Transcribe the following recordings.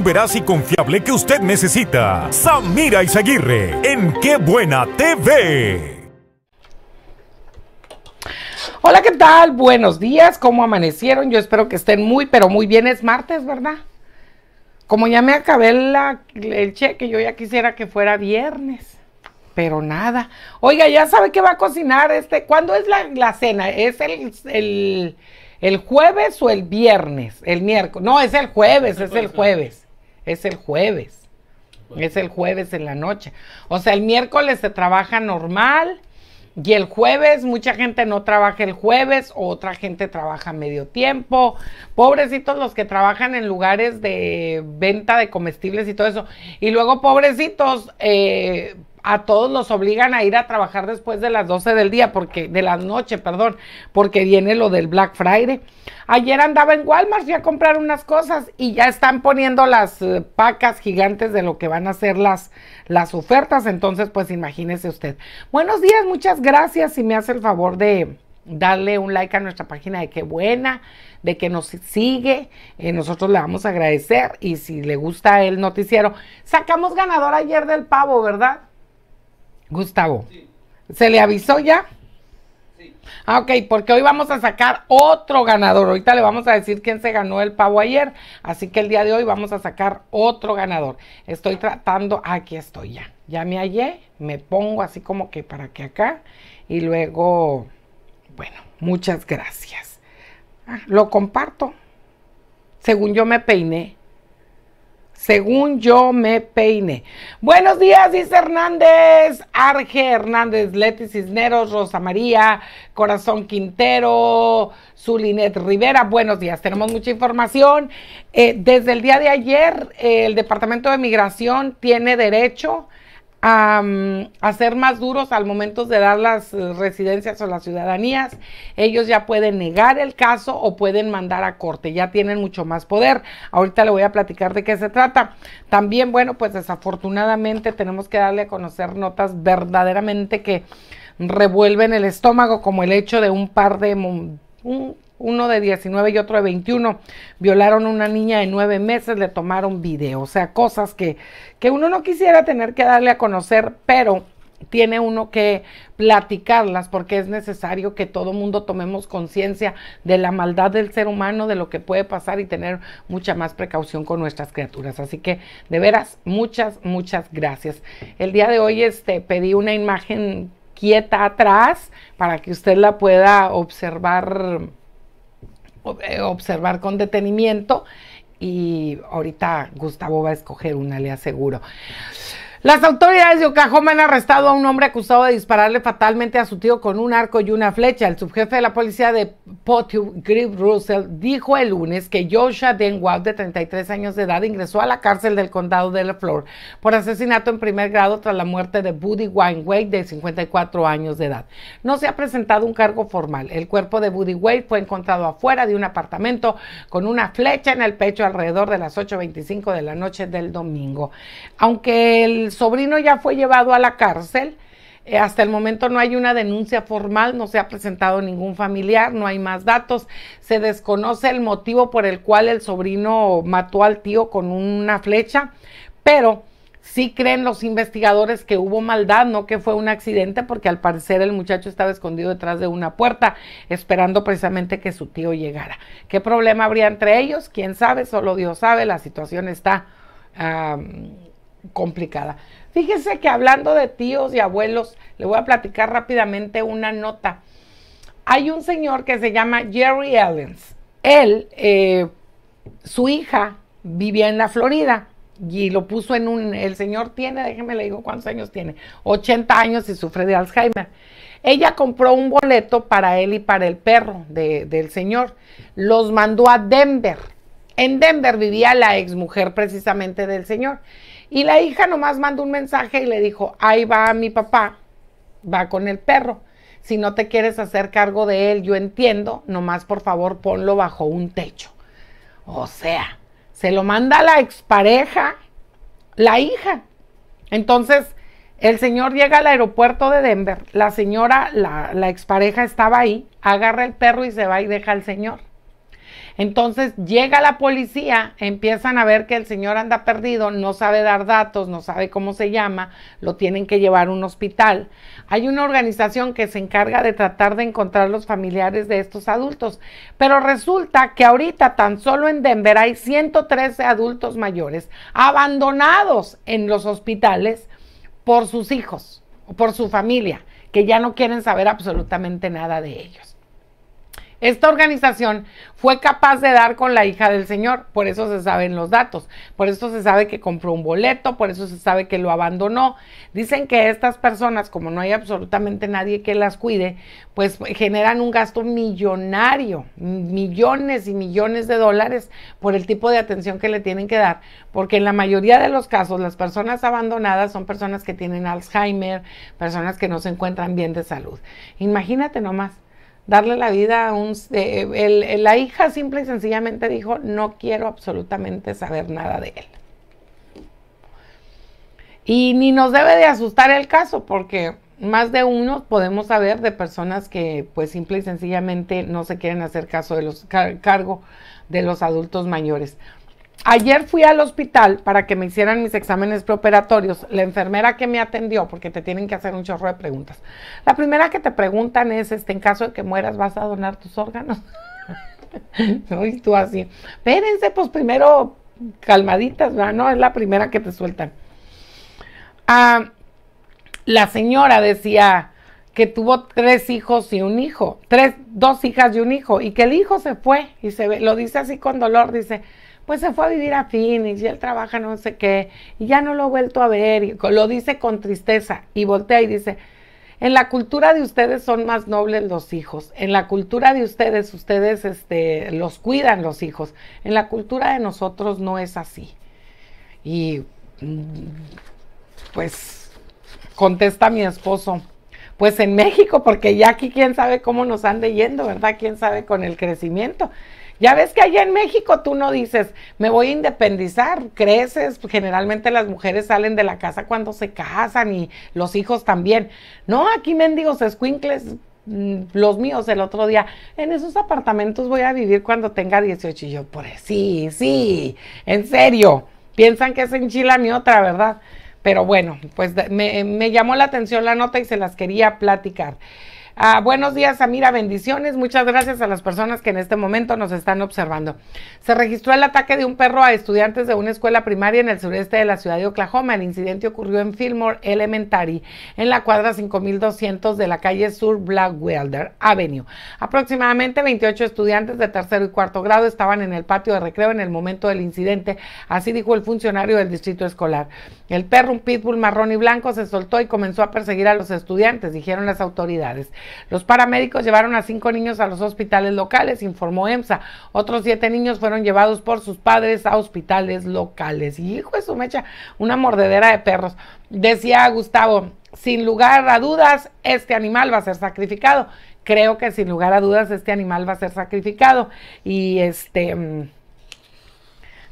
veraz y confiable que usted necesita. Samira Izaguirre, en Qué Buena TV. Hola, ¿qué tal? Buenos días, ¿cómo amanecieron? Yo espero que estén muy, pero muy bien. Es martes, ¿verdad? Como ya me acabé la, el cheque, yo ya quisiera que fuera viernes, pero nada. Oiga, ya sabe que va a cocinar este. ¿Cuándo es la, la cena? ¿Es el, el, jueves o el viernes? El miércoles. No, es el jueves, es el jueves es el jueves. Es el jueves en la noche. O sea, el miércoles se trabaja normal y el jueves mucha gente no trabaja el jueves, otra gente trabaja medio tiempo. Pobrecitos los que trabajan en lugares de venta de comestibles y todo eso. Y luego pobrecitos, eh, a todos los obligan a ir a trabajar después de las 12 del día, porque de la noche, perdón, porque viene lo del Black Friday. Ayer andaba en Walmart, ya a comprar unas cosas y ya están poniendo las eh, pacas gigantes de lo que van a ser las, las ofertas, entonces pues imagínese usted. Buenos días, muchas gracias, si me hace el favor de darle un like a nuestra página de qué buena, de que nos sigue. Eh, nosotros le vamos a agradecer y si le gusta el noticiero, sacamos ganador ayer del pavo, ¿verdad? Gustavo. ¿Se le avisó ya? Sí. Ah, ok, porque hoy vamos a sacar otro ganador. Ahorita le vamos a decir quién se ganó el pavo ayer. Así que el día de hoy vamos a sacar otro ganador. Estoy tratando, aquí estoy ya. Ya me hallé, me pongo así como que para que acá. Y luego, bueno, muchas gracias. Ah, lo comparto. Según yo me peiné según yo me peine. Buenos días, dice Hernández, Arge Hernández, Leti Cisneros, Rosa María, Corazón Quintero, Zulinet Rivera. Buenos días, tenemos mucha información. Eh, desde el día de ayer, el Departamento de Migración tiene derecho a, hacer mm, ser más duros al momento de dar las eh, residencias o las ciudadanías. Ellos ya pueden negar el caso o pueden mandar a corte, ya tienen mucho más poder. Ahorita le voy a platicar de qué se trata. También, bueno, pues desafortunadamente tenemos que darle a conocer notas verdaderamente que revuelven el estómago, como el hecho de un par de uno de 19 y otro de 21, violaron a una niña de nueve meses, le tomaron video, o sea, cosas que, que uno no quisiera tener que darle a conocer, pero tiene uno que platicarlas porque es necesario que todo mundo tomemos conciencia de la maldad del ser humano, de lo que puede pasar y tener mucha más precaución con nuestras criaturas. Así que de veras, muchas, muchas gracias. El día de hoy este, pedí una imagen quieta atrás para que usted la pueda observar eh, observar con detenimiento y ahorita Gustavo va a escoger una, le aseguro. Las autoridades de Oklahoma han arrestado a un hombre acusado de dispararle fatalmente a su tío con un arco y una flecha. El subjefe de la policía de Potu, Griff Russell, dijo el lunes que Joshua Denwald, de 33 años de edad, ingresó a la cárcel del condado de La Flor por asesinato en primer grado tras la muerte de Buddy Wayne de 54 años de edad. No se ha presentado un cargo formal. El cuerpo de Buddy Wade fue encontrado afuera de un apartamento con una flecha en el pecho alrededor de las 8.25 de la noche del domingo. Aunque el sobrino ya fue llevado a la cárcel. Eh, hasta el momento no hay una denuncia formal, no se ha presentado ningún familiar, no hay más datos. Se desconoce el motivo por el cual el sobrino mató al tío con una flecha, pero sí creen los investigadores que hubo maldad, no que fue un accidente, porque al parecer el muchacho estaba escondido detrás de una puerta, esperando precisamente que su tío llegara. ¿Qué problema habría entre ellos? ¿Quién sabe? Solo Dios sabe. La situación está complicada. Fíjese que hablando de tíos y abuelos, le voy a platicar rápidamente una nota. Hay un señor que se llama Jerry Ellens. Él, eh, su hija vivía en la Florida y lo puso en un, el señor tiene, déjeme le digo cuántos años tiene, 80 años y sufre de Alzheimer. Ella compró un boleto para él y para el perro del señor. Los mandó a Denver. En Denver vivía la mujer precisamente del señor. Y la hija nomás mandó un mensaje y le dijo, ahí va mi papá, va con el perro. Si no te quieres hacer cargo de él, yo entiendo, nomás por favor ponlo bajo un techo. O sea, se lo manda la expareja, la hija. Entonces, el señor llega al aeropuerto de Denver, la señora, la, la expareja estaba ahí, agarra el perro y se va y deja al señor. Entonces llega la policía, empiezan a ver que el señor anda perdido, no sabe dar datos, no sabe cómo se llama, lo tienen que llevar a un hospital. Hay una organización que se encarga de tratar de encontrar los familiares de estos adultos, pero resulta que ahorita tan solo en Denver hay 113 adultos mayores abandonados en los hospitales por sus hijos, o por su familia, que ya no quieren saber absolutamente nada de ellos. Esta organización fue capaz de dar con la hija del señor, por eso se saben los datos, por eso se sabe que compró un boleto, por eso se sabe que lo abandonó. Dicen que estas personas, como no hay absolutamente nadie que las cuide, pues generan un gasto millonario, millones y millones de dólares por el tipo de atención que le tienen que dar, porque en la mayoría de los casos las personas abandonadas son personas que tienen Alzheimer, personas que no se encuentran bien de salud. Imagínate nomás darle la vida a un... Eh, la hija simple y sencillamente dijo, no quiero absolutamente saber nada de él. Y ni nos debe de asustar el caso porque más de uno podemos saber de personas que pues simple y sencillamente no se quieren hacer caso de los cargo de los adultos mayores. Ayer fui al hospital para que me hicieran mis exámenes preoperatorios. La enfermera que me atendió, porque te tienen que hacer un chorro de preguntas. La primera que te preguntan es, este, en caso de que mueras, ¿vas a donar tus órganos? ¿No? Y tú así, espérense, pues primero calmaditas, ¿verdad? No, es la primera que te sueltan. Ah, la señora decía que tuvo tres hijos y un hijo, tres, dos hijas y un hijo, y que el hijo se fue, y se ve, lo dice así con dolor, dice, pues se fue a vivir a Phoenix y él trabaja no sé qué, y ya no lo he vuelto a ver, y lo dice con tristeza y voltea y dice, en la cultura de ustedes son más nobles los hijos, en la cultura de ustedes ustedes este, los cuidan los hijos, en la cultura de nosotros no es así. Y mm, pues contesta mi esposo, pues en México, porque ya aquí quién sabe cómo nos ande yendo, ¿verdad? ¿Quién sabe con el crecimiento? Ya ves que allá en México tú no dices, me voy a independizar, creces, generalmente las mujeres salen de la casa cuando se casan y los hijos también. No, aquí mendigos escuincles, mm, los míos el otro día, en esos apartamentos voy a vivir cuando tenga 18. Y yo, por e, sí, sí, en serio. Piensan que es Chile mi otra, ¿verdad? Pero bueno, pues me llamó la atención la nota y se las quería platicar. Ah, buenos días, Samira, bendiciones. Muchas gracias a las personas que en este momento nos están observando. Se registró el ataque de un perro a estudiantes de una escuela primaria en el sureste de la ciudad de Oklahoma. El incidente ocurrió en Fillmore Elementary, en la cuadra 5200 de la calle Sur Blackwelder Avenue. Aproximadamente 28 estudiantes de tercero y cuarto grado estaban en el patio de recreo en el momento del incidente, así dijo el funcionario del distrito escolar. El perro, un pitbull marrón y blanco, se soltó y comenzó a perseguir a los estudiantes, dijeron las autoridades. Los paramédicos llevaron a cinco niños a los hospitales locales, informó EMSA. Otros siete niños fueron llevados por sus padres a hospitales locales. Y hijo de su mecha, una mordedera de perros. Decía Gustavo, sin lugar a dudas, este animal va a ser sacrificado. Creo que sin lugar a dudas, este animal va a ser sacrificado. Y este mm,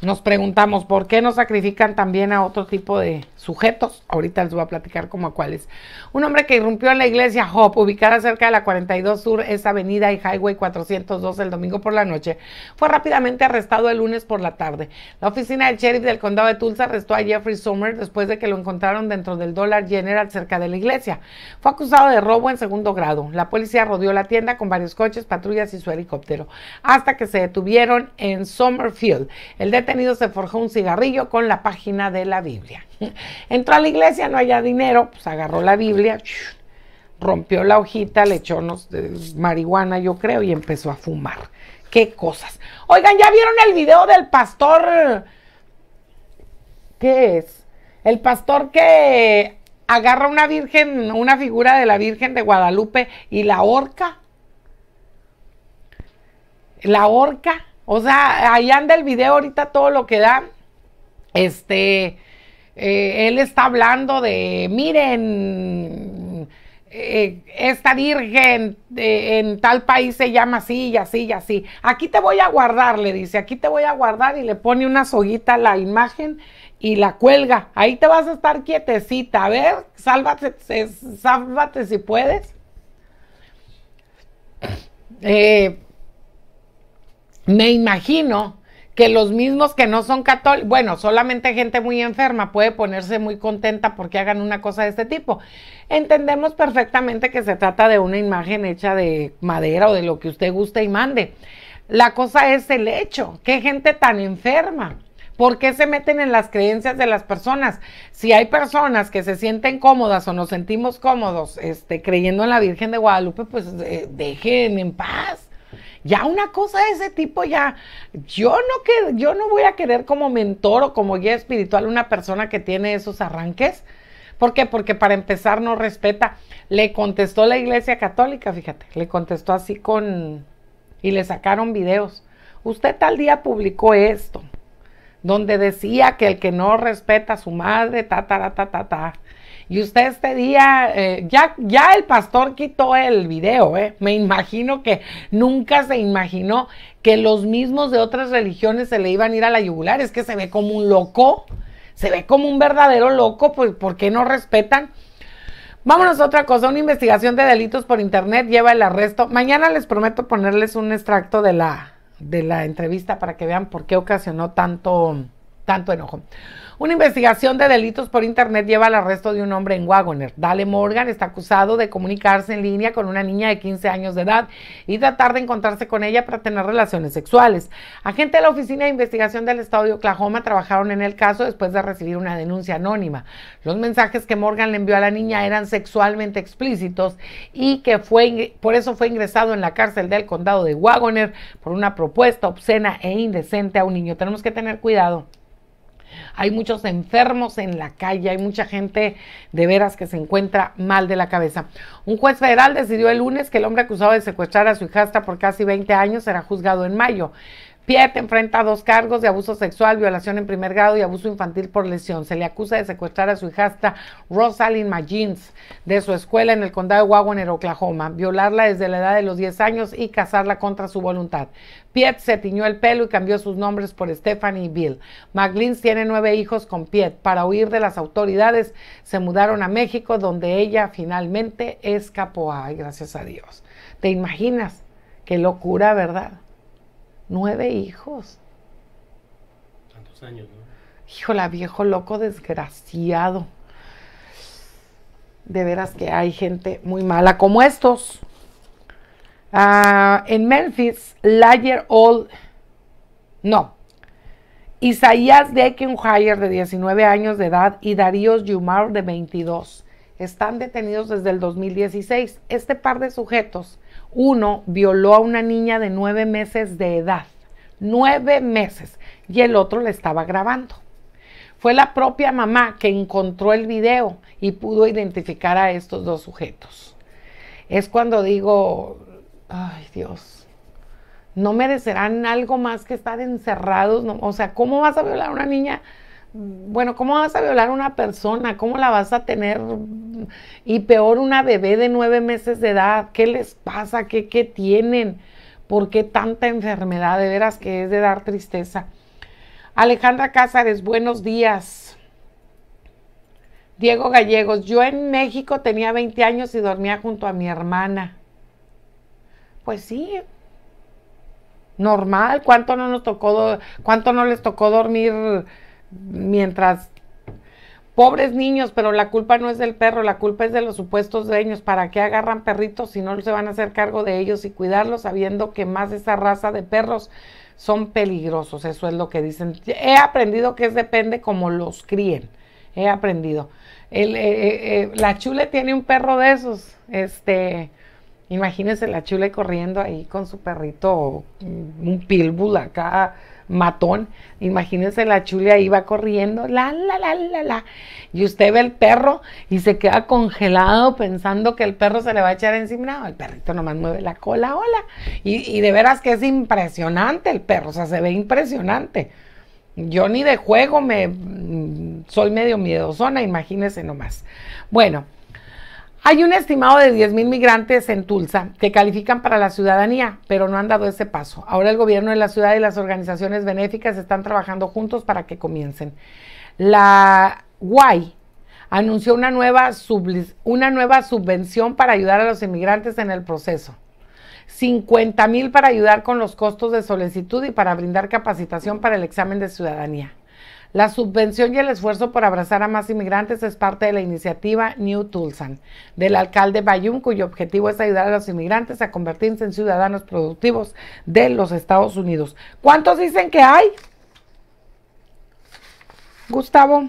nos preguntamos por qué no sacrifican también a otro tipo de sujetos. Ahorita les voy a platicar como a cuáles. Un hombre que irrumpió en la iglesia Hope ubicada cerca de la 42 Sur, esa avenida y Highway 402 el domingo por la noche, fue rápidamente arrestado el lunes por la tarde. La oficina del sheriff del condado de Tulsa arrestó a Jeffrey Sommer después de que lo encontraron dentro del Dollar General cerca de la iglesia. Fue acusado de robo en segundo grado. La policía rodeó la tienda con varios coches, patrullas y su helicóptero, hasta que se detuvieron en Summerfield. El se forjó un cigarrillo con la página de la Biblia. Entró a la iglesia, no haya dinero, pues agarró la Biblia, rompió la hojita, le echó marihuana, yo creo, y empezó a fumar. Qué cosas. Oigan, ¿ya vieron el video del pastor? ¿Qué es? El pastor que agarra una virgen, una figura de la Virgen de Guadalupe y la horca. La horca. O sea, ahí anda el video ahorita todo lo que da. Este, eh, él está hablando de, miren, eh, esta virgen eh, en tal país se llama así y así y así. Aquí te voy a guardar, le dice, aquí te voy a guardar y le pone una soguita a la imagen y la cuelga. Ahí te vas a estar quietecita. A ver, sálvate, sálvate si puedes. Eh, me imagino que los mismos que no son católicos, bueno, solamente gente muy enferma puede ponerse muy contenta porque hagan una cosa de este tipo. Entendemos perfectamente que se trata de una imagen hecha de madera o de lo que usted guste y mande. La cosa es el hecho, qué gente tan enferma. ¿Por qué se meten en las creencias de las personas? Si hay personas que se sienten cómodas o nos sentimos cómodos este, creyendo en la Virgen de Guadalupe, pues eh, dejen en paz ya una cosa de ese tipo, ya, yo no, que, yo no voy a querer como mentor o como guía espiritual una persona que tiene esos arranques. ¿Por qué? Porque para empezar no respeta. Le contestó la iglesia católica, fíjate, le contestó así con... y le sacaron videos. Usted tal día publicó esto, donde decía que el que no respeta a su madre, ta, ta, ta, ta, ta, ta y usted este día, eh, ya, ya el pastor quitó el video, ¿eh? Me imagino que nunca se imaginó que los mismos de otras religiones se le iban a ir a la yugular. Es que se ve como un loco, se ve como un verdadero loco, pues ¿por qué no respetan? Vámonos a otra cosa, una investigación de delitos por internet lleva el arresto. Mañana les prometo ponerles un extracto de la, de la entrevista para que vean por qué ocasionó tanto, tanto enojo. Una investigación de delitos por Internet lleva al arresto de un hombre en Wagoner. Dale Morgan está acusado de comunicarse en línea con una niña de 15 años de edad y tratar de encontrarse con ella para tener relaciones sexuales. Agente de la Oficina de Investigación del Estado de Oklahoma trabajaron en el caso después de recibir una denuncia anónima. Los mensajes que Morgan le envió a la niña eran sexualmente explícitos y que fue, por eso fue ingresado en la cárcel del condado de Wagoner por una propuesta obscena e indecente a un niño. Tenemos que tener cuidado. Hay muchos enfermos en la calle, hay mucha gente de veras que se encuentra mal de la cabeza. Un juez federal decidió el lunes que el hombre acusado de secuestrar a su hijastra por casi 20 años será juzgado en mayo. Piet enfrenta dos cargos de abuso sexual, violación en primer grado y abuso infantil por lesión. Se le acusa de secuestrar a su hijastra Rosalind Magins de su escuela en el condado de Wagoner, Oklahoma, violarla desde la edad de los 10 años y casarla contra su voluntad. Piet se tiñó el pelo y cambió sus nombres por Stephanie y Bill. Maglins tiene nueve hijos con Piet. Para huir de las autoridades, se mudaron a México, donde ella finalmente escapó. Ay, gracias a Dios. ¿Te imaginas? Qué locura, ¿verdad? nueve hijos. Tantos años, ¿no? Híjola, viejo loco desgraciado. De veras que hay gente muy mala como estos. Ah, en Memphis, Layer Old, No. Isaías Deckenhire, de 19 años de edad, y Daríos Yumar, de 22. Están detenidos desde el 2016. Este par de sujetos uno violó a una niña de nueve meses de edad, nueve meses, y el otro la estaba grabando. Fue la propia mamá que encontró el video y pudo identificar a estos dos sujetos. Es cuando digo, ay Dios, no merecerán algo más que estar encerrados. o sea, ¿cómo vas a violar a una niña bueno, ¿cómo vas a violar a una persona? ¿Cómo la vas a tener? Y peor, una bebé de nueve meses de edad. ¿Qué les pasa? ¿Qué, tienen? ¿Por qué tanta enfermedad? De veras que es de dar tristeza. Alejandra Cázares, buenos días. Diego Gallegos, yo en México tenía 20 años y dormía junto a mi hermana. Pues sí, normal. ¿Cuánto no nos tocó, cuánto no les tocó dormir? mientras pobres niños, pero la culpa no es del perro, la culpa es de los supuestos dueños. ¿Para qué agarran perritos si no se van a hacer cargo de ellos y cuidarlos sabiendo que más esa raza de perros son peligrosos? Eso es lo que dicen. He aprendido que es depende como los críen. He aprendido. Eh, eh, eh, la chule tiene un perro de esos. Este, imagínense la chule corriendo ahí con su perrito, un pilbul acá matón. Imagínense, la chulia iba corriendo, la, la, la, la, la. Y usted ve el perro y se queda congelado pensando que el perro se le va a echar encima. No, el perrito nomás mueve la cola, hola. Y, de veras que es impresionante el perro, o sea, se ve impresionante. Yo ni de juego me mm, soy medio miedosona, imagínense nomás. Bueno. Hay un estimado de mil migrantes en Tulsa que califican para la ciudadanía, pero no han dado ese paso. Ahora el gobierno de la ciudad y las organizaciones benéficas están trabajando juntos para que comiencen. La UAI anunció una nueva, una nueva subvención para ayudar a los inmigrantes en el proceso. 50 mil para ayudar con los costos de solicitud y para brindar capacitación para el examen de ciudadanía. La subvención y el esfuerzo por abrazar a más inmigrantes es parte de la iniciativa New Tulsan del alcalde Bayum, cuyo objetivo es ayudar a los inmigrantes a convertirse en ciudadanos productivos de los Estados Unidos. ¿Cuántos dicen que hay? Gustavo,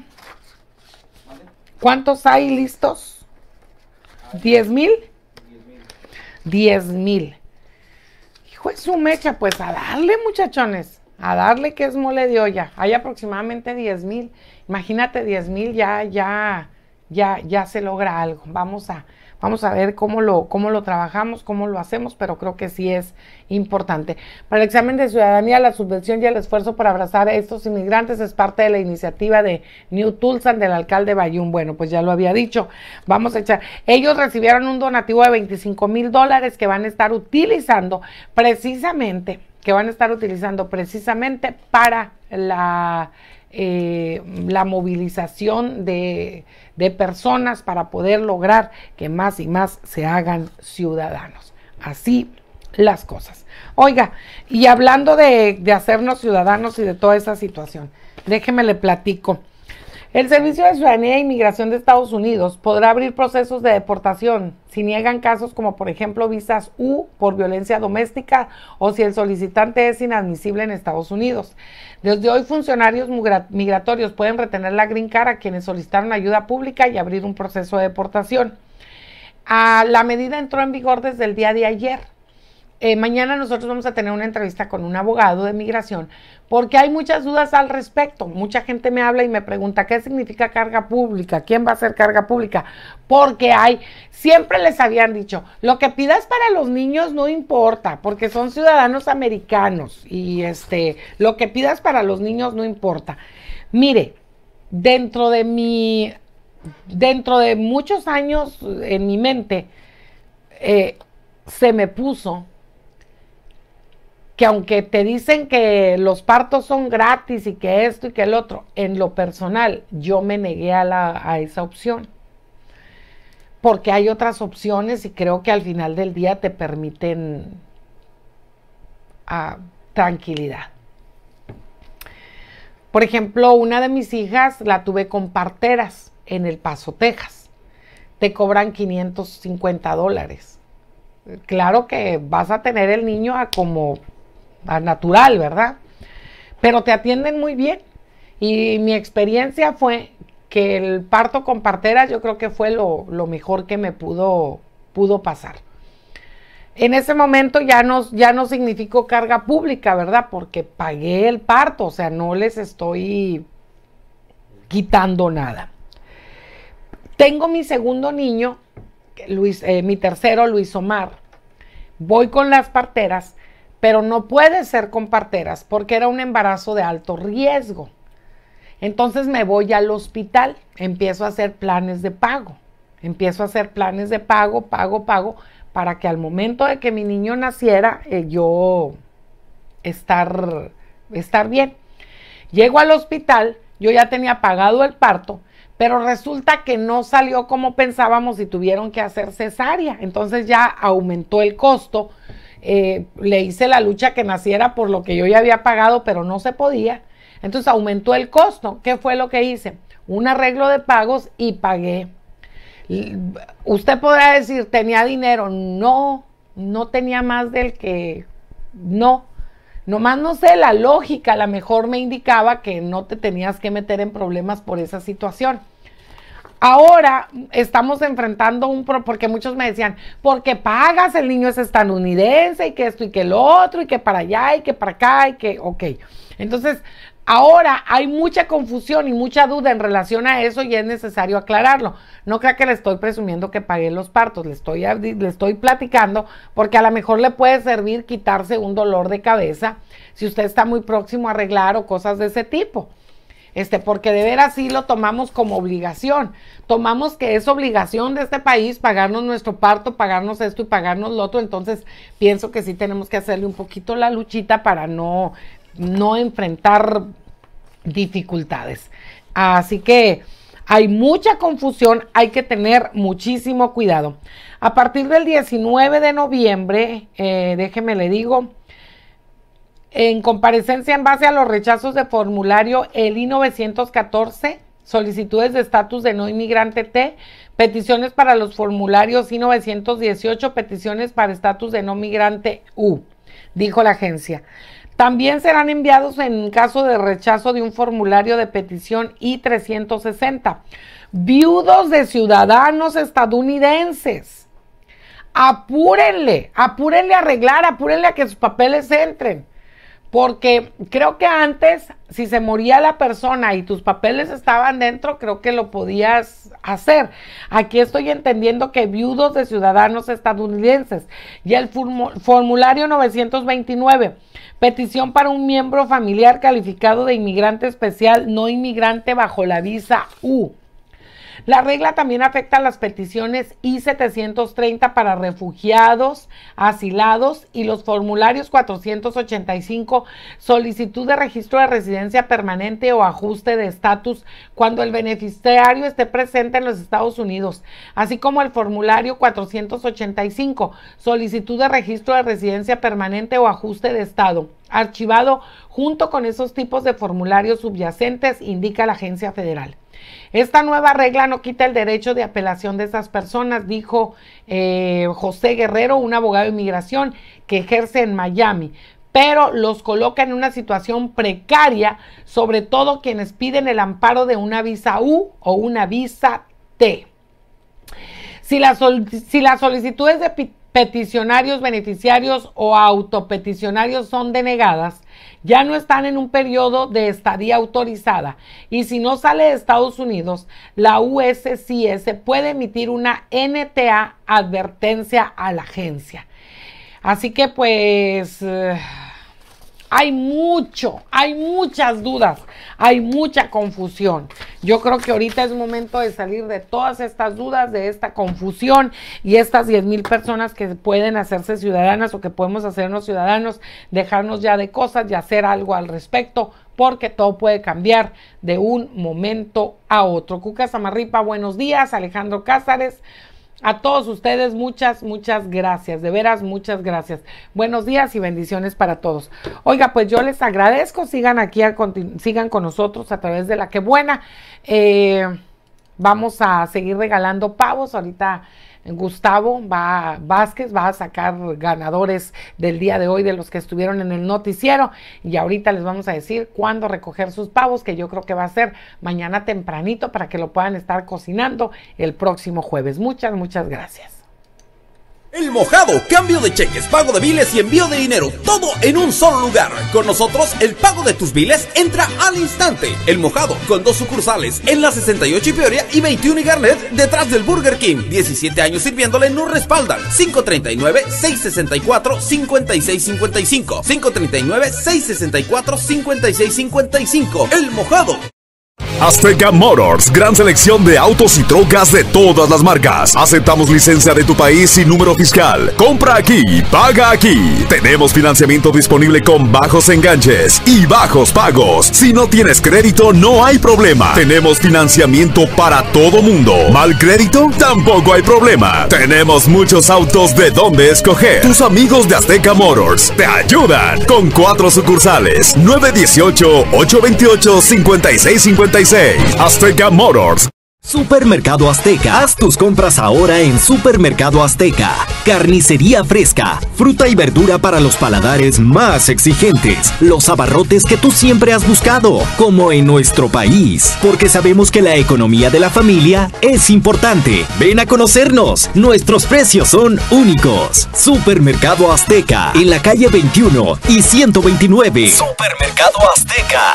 ¿cuántos hay listos? ¿Diez mil? Diez mil. Hijo es su mecha, pues a darle muchachones a darle que es mole de olla. Hay aproximadamente 10 mil. Imagínate 10 mil, ya, ya, ya, ya se logra algo. Vamos a, vamos a ver cómo lo, cómo lo trabajamos, cómo lo hacemos, pero creo que sí es importante. Para el examen de ciudadanía, la subvención y el esfuerzo para abrazar a estos inmigrantes es parte de la iniciativa de New Tulsan del alcalde Bayún. Bueno, pues ya lo había dicho. Vamos a echar. Ellos recibieron un donativo de 25 mil dólares que van a estar utilizando precisamente que van a estar utilizando precisamente para la, eh, la movilización de, de personas para poder lograr que más y más se hagan ciudadanos. Así las cosas. Oiga, y hablando de, de, hacernos ciudadanos y de toda esa situación, déjeme le platico. El Servicio de Ciudadanía e Inmigración de Estados Unidos podrá abrir procesos de deportación si niegan casos como por ejemplo visas U por violencia doméstica o si el solicitante es inadmisible en Estados Unidos. Desde hoy funcionarios migratorios pueden retener la green card a quienes solicitaron ayuda pública y abrir un proceso de deportación. Ah, la medida entró en vigor desde el día de ayer. Eh, mañana nosotros vamos a tener una entrevista con un abogado de migración porque hay muchas dudas al respecto. Mucha gente me habla y me pregunta qué significa carga pública, quién va a ser carga pública, porque hay, siempre les habían dicho, lo que pidas para los niños no importa, porque son ciudadanos americanos y este, lo que pidas para los niños no importa. Mire, dentro de mi, dentro de muchos años eh, en mi mente, eh, se me puso que aunque te dicen que los partos son gratis y que esto y que el otro, en lo personal yo me negué a, la, a esa opción. Porque hay otras opciones y creo que al final del día te permiten ah, tranquilidad. Por ejemplo, una de mis hijas la tuve con parteras en El Paso, Texas. Te cobran 550 dólares. Claro que vas a tener el niño a como natural, ¿verdad? Pero te atienden muy bien. Y mi experiencia fue que el parto con parteras yo creo que fue lo, mejor que me pudo, pudo pasar. En ese momento ya no, ya no significó carga pública, ¿verdad? Porque pagué el parto, o sea, no les estoy quitando nada. Tengo mi segundo niño, Luis, eh, mi tercero, Luis Omar. Voy con las parteras pero no puede ser con parteras porque era un embarazo de alto riesgo. Entonces me voy al hospital, empiezo a hacer planes de pago, empiezo a hacer planes de pago, pago, pago, para que al momento de que mi niño naciera eh, yo estar, estar bien. Llego al hospital, yo ya tenía pagado el parto, pero resulta que no salió como pensábamos y tuvieron que hacer cesárea. Entonces ya aumentó el costo eh, le hice la lucha que naciera por lo que yo ya había pagado, pero no se podía. Entonces aumentó el costo. ¿Qué fue lo que hice? Un arreglo de pagos y pagué. Usted podrá decir, tenía dinero. No, no tenía más del que... No, Nomás no sé, la lógica a lo mejor me indicaba que no te tenías que meter en problemas por esa situación. Ahora estamos enfrentando un, porque muchos me decían, porque pagas, el niño es estadounidense y que esto y que el otro y que para allá y que para acá y que, ok. Entonces, Ahora hay mucha confusión y mucha duda en relación a eso y es necesario aclararlo. No crea que le estoy presumiendo que pagué los partos, le estoy, le estoy platicando porque a lo mejor le puede servir quitarse un dolor de cabeza si usted está muy próximo a arreglar o cosas de ese tipo este, porque de veras sí lo tomamos como obligación. Tomamos que es obligación de este país pagarnos nuestro parto, pagarnos esto y pagarnos lo otro. Entonces pienso que sí tenemos que hacerle un poquito la luchita para no, no enfrentar dificultades. Así que hay mucha confusión, hay que tener muchísimo cuidado. A partir del 19 de noviembre, eh, déjeme le digo, en comparecencia en base a los rechazos de formulario el I-914, solicitudes de estatus de no inmigrante T, peticiones para los formularios I-918, peticiones para estatus de no inmigrante U, dijo la agencia. También serán enviados en caso de rechazo de un formulario de petición I-360. Viudos de ciudadanos estadounidenses. Apúrenle, apúrenle a arreglar, apúrenle a que sus papeles entren. Porque creo que antes, si se moría la persona y tus papeles estaban dentro, creo que lo podías hacer. Aquí estoy entendiendo que viudos de ciudadanos estadounidenses y el formulario 929, petición para un miembro familiar calificado de inmigrante especial, no inmigrante bajo la visa U. La regla también afecta a las peticiones I-730 para refugiados, asilados y los formularios 485, solicitud de registro de residencia permanente o ajuste de estatus cuando el beneficiario esté presente en los Estados Unidos, así como el formulario 485, solicitud de registro de residencia permanente o ajuste de estado archivado junto con esos tipos de formularios subyacentes, indica la agencia federal. Esta nueva regla no quita el derecho de apelación de esas personas, dijo eh, José Guerrero, un abogado de inmigración que ejerce en Miami pero los coloca en una situación precaria, sobre todo quienes piden el amparo de una visa U o una visa T. Si, la solicitud si las solicitudes de peticionarios, beneficiarios o autopeticionarios son denegadas, ya no están en un periodo de estadía autorizada y si no sale de Estados Unidos, la USCS puede emitir una NTA advertencia a la agencia. Así que pues... Eh, hay mucho, hay muchas dudas, hay mucha confusión. Yo creo que ahorita es momento de salir de todas estas dudas, de esta confusión y estas 10 mil personas que pueden hacerse ciudadanas o que podemos hacernos ciudadanos, dejarnos ya de cosas y hacer algo al respecto porque todo puede cambiar de un momento a otro. Cuca Samarripa, buenos días. Alejandro Cázares, a todos ustedes muchas, muchas gracias, de veras muchas gracias. Buenos días y bendiciones para todos. Oiga, pues yo les agradezco, sigan aquí, sigan con nosotros a través de la que buena. Eh, vamos a seguir regalando pavos ahorita. Gustavo va, Vázquez va a sacar ganadores del día de hoy de los que estuvieron en el noticiero y ahorita les vamos a decir cuándo recoger sus pavos, que yo creo que va a ser mañana tempranito para que lo puedan estar cocinando el próximo jueves. Muchas, muchas gracias. El mojado, cambio de cheques, pago de biles y envío de dinero, todo en un solo lugar. Con nosotros, el pago de tus biles entra al instante. El mojado, con dos sucursales, en la 68 y Peoria y 21 y Garnet, detrás del Burger King. 17 años sirviéndole, un respaldan. 539-664-5655. 539-664-5655. El mojado. Azteca Motors, gran selección de autos y trocas de todas las marcas. Aceptamos licencia de tu país y número fiscal. Compra aquí, paga aquí. Tenemos financiamiento disponible con bajos enganches y bajos pagos. Si no tienes crédito, no hay problema. Tenemos financiamiento para todo mundo. ¿Mal crédito? Tampoco hay problema. Tenemos muchos autos de dónde escoger. Tus amigos de Azteca Motors te ayudan con cuatro sucursales. 918 828 5656 Azteca Motors. Supermercado Azteca. Haz tus compras ahora en Supermercado Azteca. Carnicería fresca, fruta y verdura para los paladares más exigentes. Los abarrotes que tú siempre has buscado, como en nuestro país. Porque sabemos que la economía de la familia es importante. Ven a conocernos. Nuestros precios son únicos. Supermercado Azteca, en la calle 21 y 129. Supermercado Azteca.